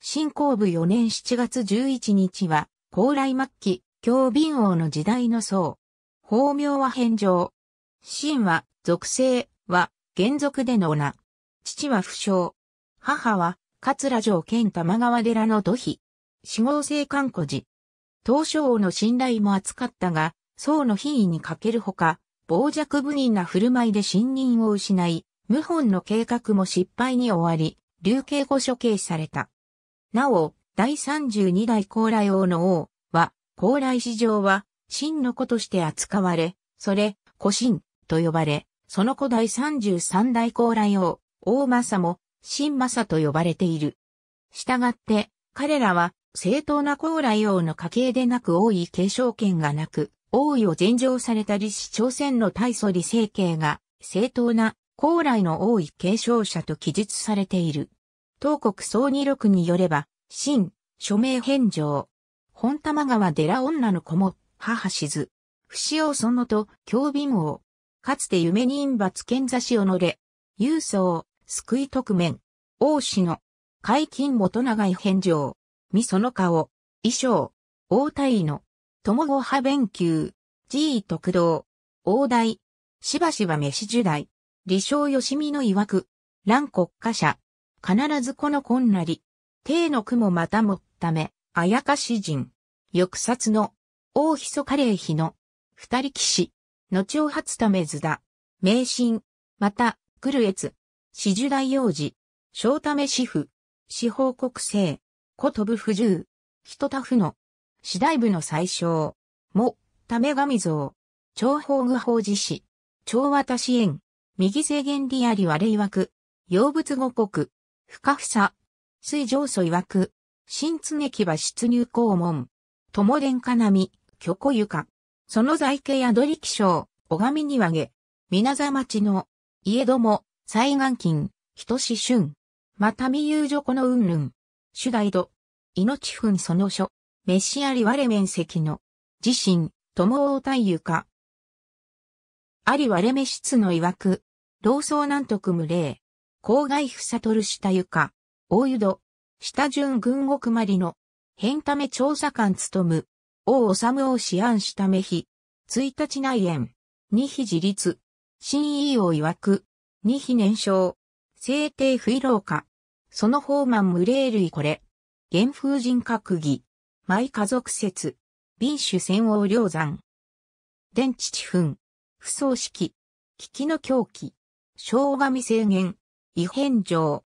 新興部4年7月11日は、高麗末期、京敏王の時代の僧。法名は返上。真は、属性は、原属での名。父は不詳。母は、桂城兼玉川寺の土肥。死亡生観古寺。東照王の信頼も厚かったが、僧の品位に欠けるほか、傍若無人な振る舞いで信任を失い、謀反の計画も失敗に終わり、流刑後処刑された。なお、第32代高麗王の王は、高麗史上は、真の子として扱われ、それ、古神と呼ばれ、その子第33代高麗王、王政も、新政と呼ばれている。したがって、彼らは、正当な高麗王の家系でなく王位継承権がなく、王位を禅上された李氏朝鮮の大祖李成慶が、正当な高麗の王位継承者と記述されている。東国総二録によれば、新、署名返上。本玉川寺女の子も、母しず。不死王そのと、教備網。かつて夢人罰剣差しをのれ。勇送、救い特面。王子の、解禁元長い返上。みその顔、衣装、王太の、友ご派弁球、位特道、王大、しばしば飯時代。李承義美の曰く、蘭国家者。必ずこのこんなり。帝の雲またもっため、あやかし人。抑殺の、大ひそかれいひの、二人騎士。後を発ためずだ。名神。また、来る越。四樹大王子。小ため死婦。四法国政。こ飛ぶ不由、人たふの。次第部の最小。も、ためぞ像。長方具法寺氏。長渡支援。右制限理あり我曰く。妖物五国。深さ。水上素曰く。新津劇は出入校門。友殿かなみ、虚子床。その在家やり気象、拝みにわげ。皆座町の、家ども、災岸金、人志春。また未遊女このうんぬん。主題度。命墳その書。飯しあり我面積の。自身、友大太床。あり我召室の曰く。老僧南徳無礼。郊外ふさとる下床、大湯戸、下順軍国まりの、変ため調査官務む、王治を思案しため日、一日内縁、二非自立、新意を曰く、二非年少、制定不老化、その方満無霊類これ、原風人格議、毎家族説、民主戦王両山。電池地粉、不葬式、危機の狂気、小神制限、異変状。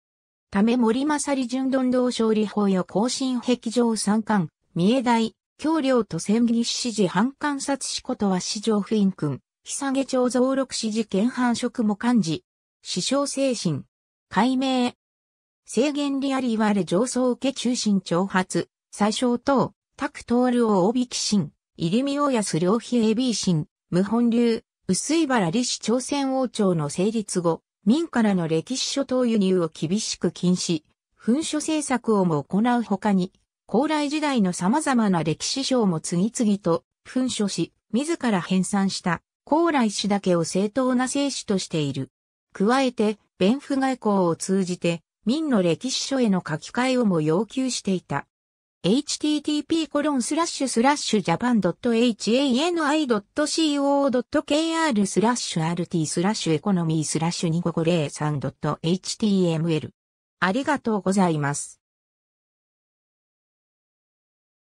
ため森正里純論道勝利法や更新壁上三冠、三重大、京領と千義支持反観察しことは市場不院君、日下町増六支持県繁殖も漢字。師匠精神。解明。制限リアリはれ上層受け中心挑発。最小等、拓トールを帯騎心。入見大安良比 AB 心。無本流。薄い原利氏朝鮮王朝の成立後、民からの歴史書等輸入を厳しく禁止、噴書政策をも行うほかに、高麗時代の様々な歴史書も次々と噴書し、自ら編纂した高麗史だけを正当な聖史としている。加えて、弁付外交を通じて、民の歴史書への書き換えをも要求していた。http://japan.hai.co.kr n スラッシュ RT スラッシュエコノミースラッシュ 25503.html ありがとうございます。